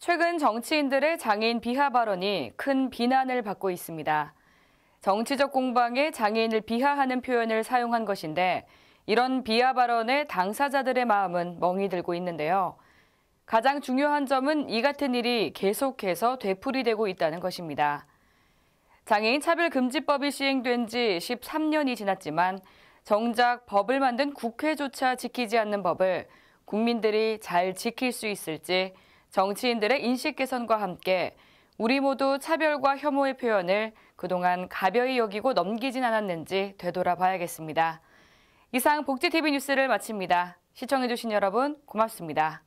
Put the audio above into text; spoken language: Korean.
최근 정치인들의 장애인 비하 발언이 큰 비난을 받고 있습니다. 정치적 공방에 장애인을 비하하는 표현을 사용한 것인데 이런 비하 발언에 당사자들의 마음은 멍이 들고 있는데요. 가장 중요한 점은 이 같은 일이 계속해서 되풀이되고 있다는 것입니다. 장애인 차별금지법이 시행된 지 13년이 지났지만 정작 법을 만든 국회조차 지키지 않는 법을 국민들이 잘 지킬 수 있을지 정치인들의 인식 개선과 함께 우리 모두 차별과 혐오의 표현을 그동안 가벼이 여기고 넘기진 않았는지 되돌아봐야겠습니다. 이상 복지TV 뉴스를 마칩니다. 시청해주신 여러분 고맙습니다.